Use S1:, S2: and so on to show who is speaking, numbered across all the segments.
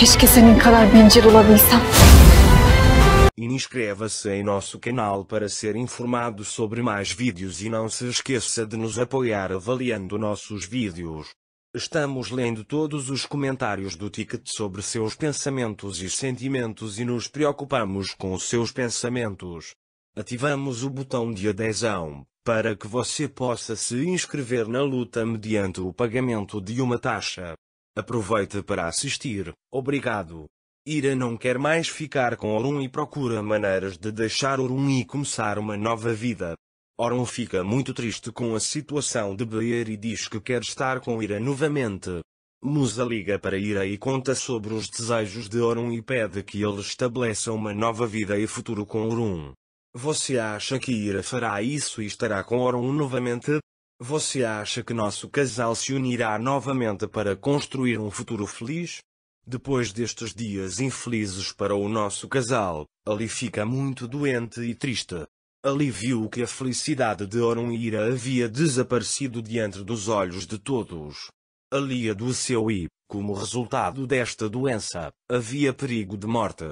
S1: Keşke senin kadar bencil olabilsem. Inscreva-se em nosso canal para ser informado sobre mais vídeos e não se esqueça de nos apoiar avaliando nossos vídeos. Estamos lendo todos os comentários do ticket sobre seus pensamentos e sentimentos e nos preocupamos com os seus pensamentos. Ativamos o botão de adesão para que você possa se inscrever na luta mediante o pagamento de uma taxa. Aproveita para assistir. Obrigado. Ira não quer mais ficar com Orun e procura maneiras de deixar Orun e começar uma nova vida. Orun fica muito triste com a situação de Beer e diz que quer estar com Ira novamente. Musa liga para Ira e conta sobre os desejos de Orun e pede que ele estabeleça uma nova vida e futuro com Orun. Você acha que Ira fará isso e estará com Orun novamente? Você acha que nosso casal se unirá novamente para construir um futuro feliz? Depois destes dias infelizes para o nosso casal, Ali fica muito doente e triste. Ali viu que a felicidade de Orunira havia desaparecido diante dos olhos de todos. Ali adoeceu e, como resultado desta doença, havia perigo de morte.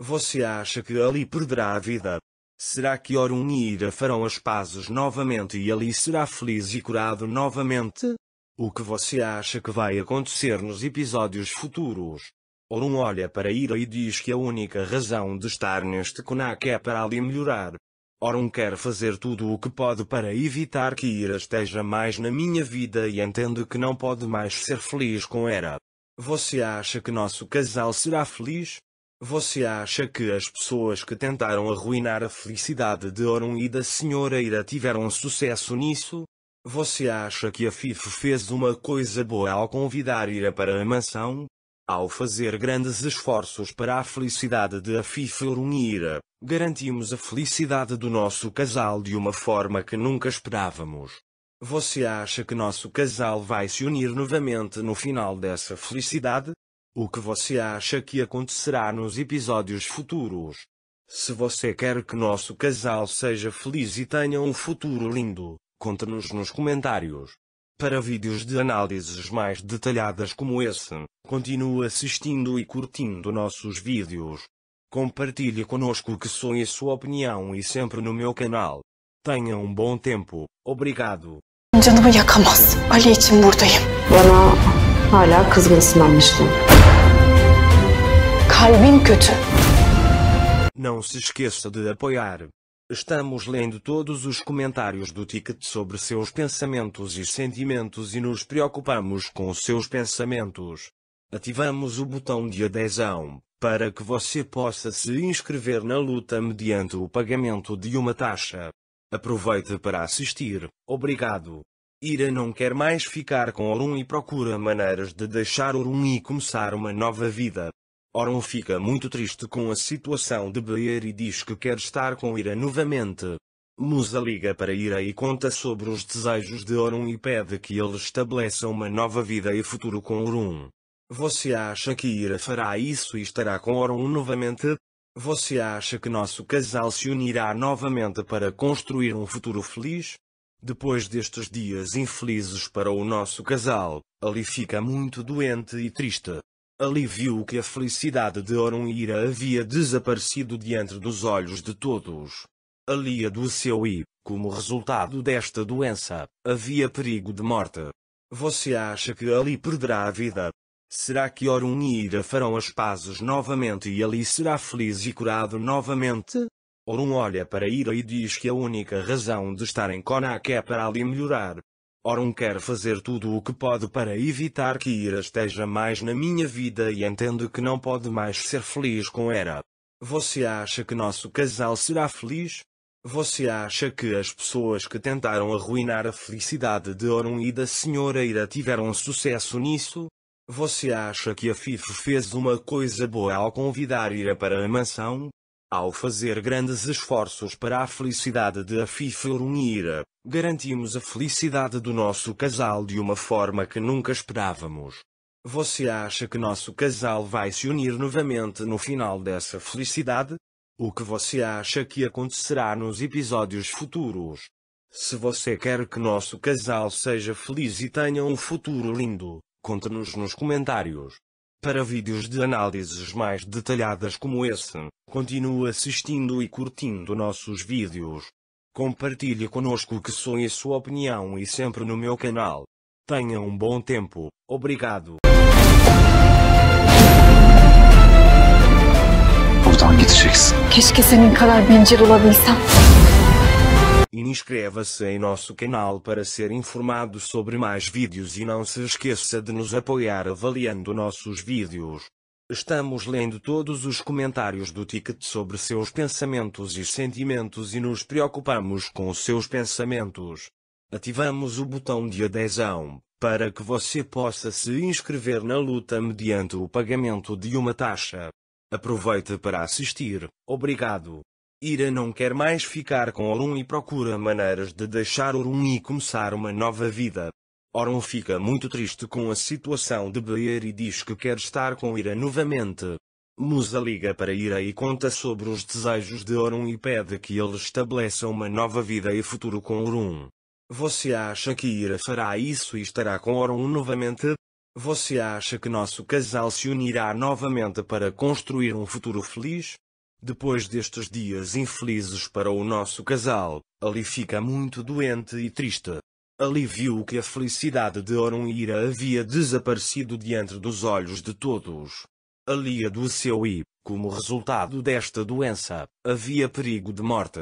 S1: Você acha que Ali perderá a vida, Será que Orun e Ira farão as pazes novamente e Ali será feliz e curado novamente? O que você acha que vai acontecer nos episódios futuros? Orun olha para Ira e diz que a única razão de estar neste Konak é para Ali melhorar. Orun quer fazer tudo o que pode para evitar que Ira esteja mais na minha vida e entende que não pode mais ser feliz com Era. Você acha que nosso casal será feliz? Você acha que as pessoas que tentaram arruinar a felicidade de Orun e da Senhora Ira tiveram sucesso nisso? Você acha que a FIF fez uma coisa boa ao convidar Ira para a mansão? Ao fazer grandes esforços para a felicidade de Afif Orun e Ira, garantimos a felicidade do nosso casal de uma forma que nunca esperávamos. Você acha que nosso casal vai se unir novamente no final dessa felicidade? O que você acha que acontecerá nos episódios futuros? Se você quer que nosso casal seja feliz e tenha um futuro lindo, conte-nos nos comentários. Para vídeos de análises mais detalhadas como esse, continue assistindo e curtindo nossos vídeos. Compartilhe conosco que sou e sua opinião e sempre no meu canal. Tenha um bom tempo. Obrigado. Canımı yakamaz. Ali için buradayım. Bana hala kızgınsın anlaşılan. Kalbim kötü. Não se esqueça de apoiar. Estamos lendo todos os comentários do ticket sobre seus pensamentos e sentimentos e nos preocupamos com seus pensamentos. Ativamos o botão de adesão para que você possa se inscrever na luta mediante o pagamento de uma taxa. Aproveite para assistir. Obrigado. Ira não quer mais ficar com Orun e procura maneiras de deixar Orun e começar uma nova vida. Oron fica muito triste com a situação de Beer e diz que quer estar com Ira novamente. Musa liga para Ira e conta sobre os desejos de Oron e pede que ele estabeleça uma nova vida e futuro com Oron. Você acha que Ira fará isso e estará com Oron novamente? Você acha que nosso casal se unirá novamente para construir um futuro feliz? Depois destes dias infelizes para o nosso casal, ali fica muito doente e triste. Ali viu que a felicidade de Ira havia desaparecido diante dos olhos de todos. Ali adoeceu e, como resultado desta doença, havia perigo de morte. Você acha que ali perderá a vida? Será que Ira farão as pazes novamente e ali será feliz e curado novamente? Orun olha para Ira e diz que a única razão de estar em Konak é para ali melhorar. Oron quer fazer tudo o que pode para evitar que Ira esteja mais na minha vida e entende que não pode mais ser feliz com Era. Você acha que nosso casal será feliz? Você acha que as pessoas que tentaram arruinar a felicidade de Orun e da Senhora Ira tiveram sucesso nisso? Você acha que a FIF fez uma coisa boa ao convidar Ira para a mansão? Ao fazer grandes esforços para a felicidade de Afif Elunira, garantimos a felicidade do nosso casal de uma forma que nunca esperávamos. Você acha que nosso casal vai se unir novamente no final dessa felicidade? O que você acha que acontecerá nos episódios futuros? Se você quer que nosso casal seja feliz e tenha um futuro lindo, conte-nos nos comentários. Para vídeos de análises mais detalhadas como esse, continue assistindo e curtindo nossos vídeos. Compartilhe conosco que sou e sua opinião e sempre no meu canal. Tenha um bom tempo, obrigado. Buradan gideceksin. Keşke senin kadar bencil olabilsem. Inscreva-se em nosso canal para ser informado sobre mais vídeos e não se esqueça de nos apoiar avaliando nossos vídeos. Estamos lendo todos os comentários do ticket sobre seus pensamentos e sentimentos e nos preocupamos com os seus pensamentos. Ativamos o botão de adesão para que você possa se inscrever na luta mediante o pagamento de uma taxa. Aproveite para assistir. Obrigado. Ira não quer mais ficar com Orun e procura maneiras de deixar Orun e começar uma nova vida. Orun fica muito triste com a situação de Beer e diz que quer estar com Ira novamente. Musa liga para Ira e conta sobre os desejos de Orun e pede que ele estabeleça uma nova vida e futuro com Orun. Você acha que Ira fará isso e estará com Orun novamente? Você acha que nosso casal se unirá novamente para construir um futuro feliz? Depois destes dias infelizes para o nosso casal, Ali fica muito doente e triste. Ali viu que a felicidade de Orunira havia desaparecido diante dos olhos de todos. Ali adoeceu e, como resultado desta doença, havia perigo de morte.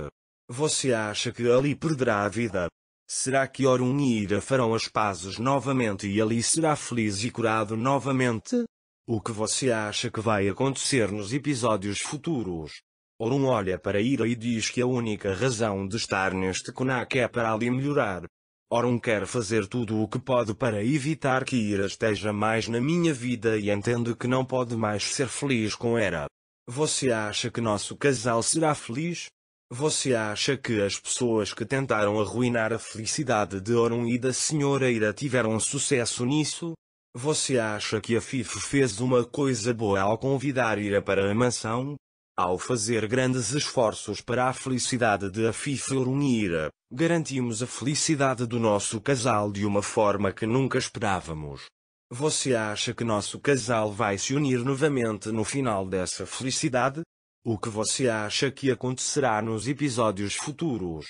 S1: Você acha que Ali perderá a vida? Será que Orunira farão as pazes novamente e Ali será feliz e curado novamente? O que você acha que vai acontecer nos episódios futuros? Orun olha para Ira e diz que a única razão de estar neste Konak é para ali melhorar. Orun quer fazer tudo o que pode para evitar que Ira esteja mais na minha vida e entende que não pode mais ser feliz com Era. Você acha que nosso casal será feliz? Você acha que as pessoas que tentaram arruinar a felicidade de Orun e da Senhora Ira tiveram sucesso nisso? Você acha que a FIFA fez uma coisa boa ao convidar Ira para a mansão? Ao fazer grandes esforços para a felicidade de a FIFA unir, garantimos a felicidade do nosso casal de uma forma que nunca esperávamos. Você acha que nosso casal vai se unir novamente no final dessa felicidade? O que você acha que acontecerá nos episódios futuros?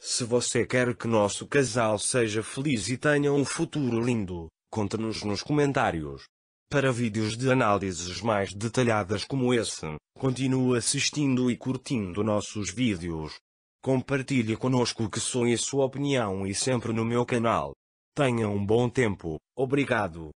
S1: Se você quer que nosso casal seja feliz e tenha um futuro lindo, Conte-nos nos comentários. Para vídeos de análises mais detalhadas como esse, continue assistindo e curtindo nossos vídeos. Compartilhe conosco que sonhe sua opinião e sempre no meu canal. Tenha um bom tempo, obrigado.